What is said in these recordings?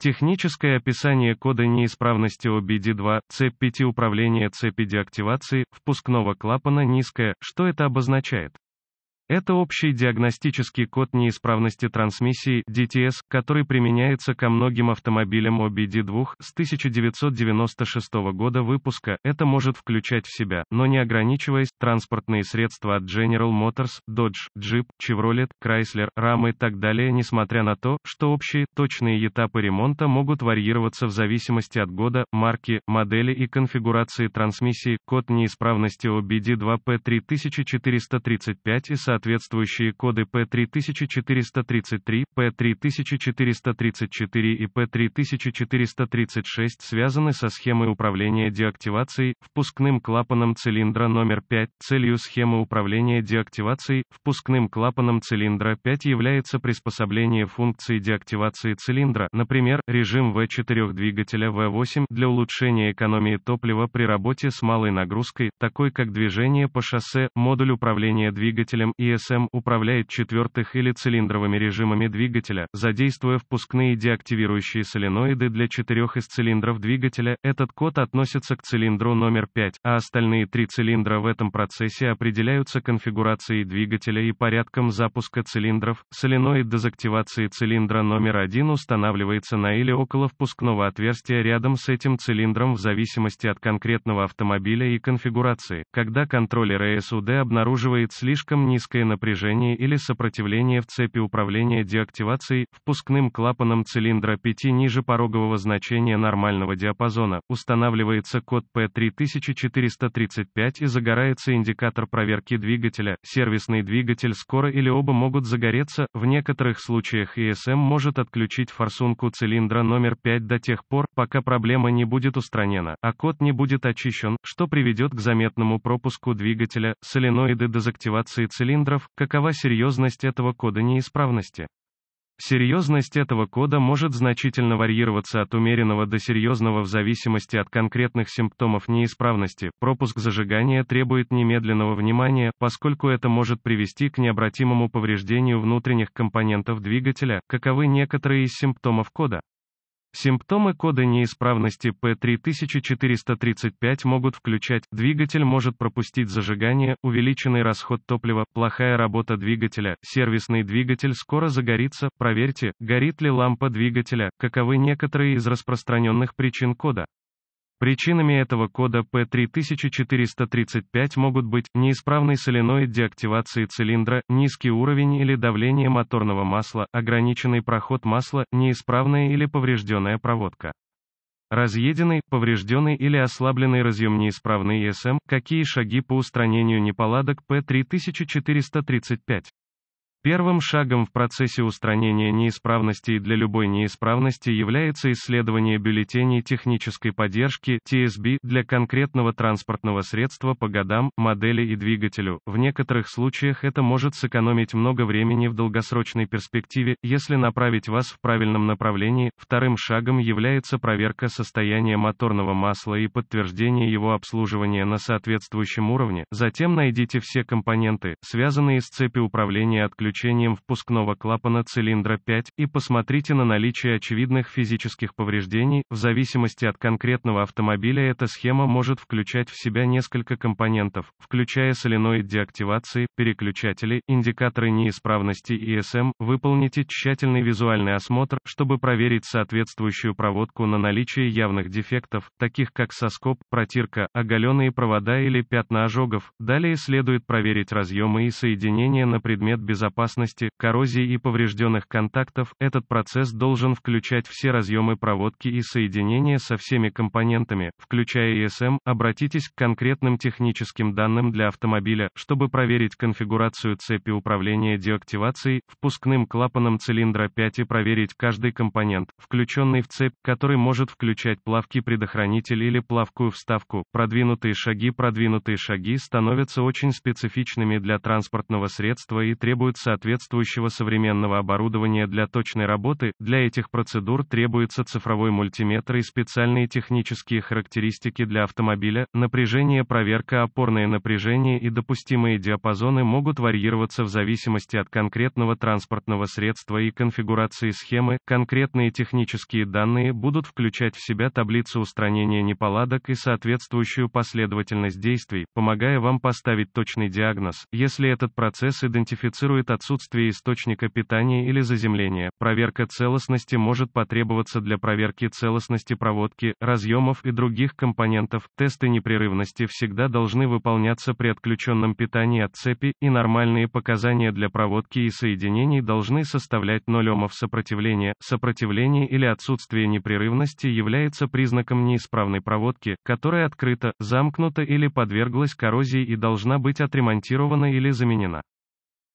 Техническое описание кода неисправности OBD2, цепь 5 управления цепи деактивации, впускного клапана низкое, что это обозначает? Это общий диагностический код неисправности трансмиссии DTS, который применяется ко многим автомобилям OBD2 с 1996 года выпуска. Это может включать в себя, но не ограничиваясь, транспортные средства от General Motors, Dodge, Jeep, Chevrolet, Chrysler, RAM и так далее, несмотря на то, что общие, точные этапы ремонта могут варьироваться в зависимости от года, марки, модели и конфигурации трансмиссии. Код неисправности OBD2P3435 и соответственно соответствующие коды P3433, P3434 и P3436 связаны со схемой управления деактивацией, впускным клапаном цилиндра номер 5. Целью схемы управления деактивацией, впускным клапаном цилиндра 5 является приспособление функции деактивации цилиндра, например, режим V4 двигателя V8 для улучшения экономии топлива при работе с малой нагрузкой, такой как движение по шоссе, модуль управления двигателем и ESM управляет четвертых или цилиндровыми режимами двигателя, задействуя впускные деактивирующие соленоиды для четырех из цилиндров двигателя, этот код относится к цилиндру номер 5, а остальные три цилиндра в этом процессе определяются конфигурацией двигателя и порядком запуска цилиндров, соленоид дезактивации цилиндра номер 1 устанавливается на или около впускного отверстия рядом с этим цилиндром в зависимости от конкретного автомобиля и конфигурации, когда контроллер ESUD обнаруживает слишком низкое механическое напряжение или сопротивление в цепи управления деактивацией, впускным клапаном цилиндра 5 ниже порогового значения нормального диапазона, устанавливается код P3435 и загорается индикатор проверки двигателя, сервисный двигатель скоро или оба могут загореться, в некоторых случаях ESM может отключить форсунку цилиндра номер 5 до тех пор, пока проблема не будет устранена, а код не будет очищен, что приведет к заметному пропуску двигателя, соленоиды дезактивации цилиндра, параметров, какова серьезность этого кода неисправности. Серьезность этого кода может значительно варьироваться от умеренного до серьезного в зависимости от конкретных симптомов неисправности. Пропуск зажигания требует немедленного внимания, поскольку это может привести к необратимому повреждению внутренних компонентов двигателя, каковы некоторые из симптомов кода. Симптомы кода неисправности P3435 могут включать, двигатель может пропустить зажигание, увеличенный расход топлива, плохая работа двигателя, сервисный двигатель скоро загорится, проверьте, горит ли лампа двигателя, каковы некоторые из распространенных причин кода. Причинами этого кода P3435 могут быть неисправный соленоид деактивации цилиндра, низкий уровень или давление моторного масла, ограниченный проход масла, неисправная или поврежденная проводка. Разъеденный, поврежденный или ослабленный разъем неисправный ESM. какие шаги по устранению неполадок P3435? Первым шагом в процессе устранения неисправностей для любой неисправности является исследование бюллетеней технической поддержки TSB для конкретного транспортного средства по годам, модели и двигателю. В некоторых случаях это может сэкономить много времени в долгосрочной перспективе, если направить вас в правильном направлении. Вторым шагом является проверка состояния моторного масла и подтверждение его обслуживания на соответствующем уровне. Затем найдите все компоненты, связанные с цепью управления отключением включением впускного клапана цилиндра 5, и посмотрите на наличие очевидных физических повреждений, в зависимости от конкретного автомобиля эта схема может включать в себя несколько компонентов, включая соленоид деактивации, переключатели, индикаторы неисправности ИСМ, эм. выполните тщательный визуальный осмотр, чтобы проверить соответствующую проводку на наличие явных дефектов, таких как соскоб, протирка, оголенные провода или пятна ожогов. Далее следует проверить разъемы и соединения на предмет безопасности опасности, коррозии и поврежденных контактов, этот процесс должен включать все разъемы проводки и соединения со всеми компонентами, включая ESM. Обратитесь к конкретным техническим данным для автомобиля, чтобы проверить конфигурацию цепи управления деактивацией, впускным клапаном цилиндра 5 и проверить каждый компонент, включенный в цепь, который может включать плавки предохранитель или плавкую вставку. Продвинутые шаги Продвинутые шаги становятся очень специфичными для транспортного средства и требуют соответствующего современного оборудования для точной работы. Для этих процедур требуется цифровой мультиметр и специальные технические характеристики для автомобиля. Напряжение, проверка, опорное напряжение и допустимые диапазоны могут варьироваться в зависимости от конкретного транспортного средства и конфигурации схемы. Конкретные технические данные будут включать в себя таблицу устранения неполадок и соответствующую последовательность действий, помогая вам поставить точный диагноз. Если этот процесс идентифицирует отсутствие источника питания или заземления. Проверка целостности может потребоваться для проверки целостности проводки, разъемов и других компонентов. Тесты непрерывности всегда должны выполняться при отключенном питании от цепи, и нормальные показания для проводки и соединений должны составлять 0 Омов сопротивления. Сопротивление или отсутствие непрерывности является признаком неисправной проводки, которая открыта, замкнута или подверглась коррозии и должна быть отремонтирована или заменена.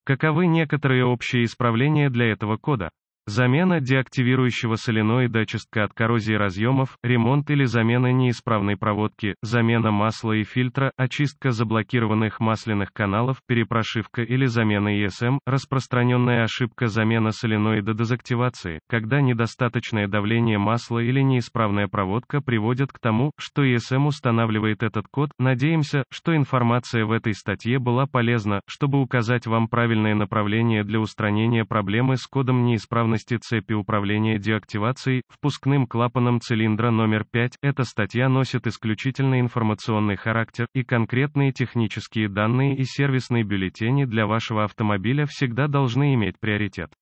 Каковы некоторые общие исправления для этого кода? Замена деактивирующего соленоида чистка от коррозии разъемов, ремонт или замена неисправной проводки, замена масла и фильтра, очистка заблокированных масляных каналов, перепрошивка или замена ESM, распространенная ошибка замена соленоида дезактивации, когда недостаточное давление масла или неисправная проводка приводят к тому, что ESM устанавливает этот код. Надеемся, что информация в этой статье была полезна, чтобы указать вам правильное направление для устранения проблемы с кодом неисправной неисправности цепи управления деактивацией, впускным клапаном цилиндра номер 5, эта статья носит исключительно информационный характер, и конкретные технические данные и сервисные бюллетени для вашего автомобиля всегда должны иметь приоритет.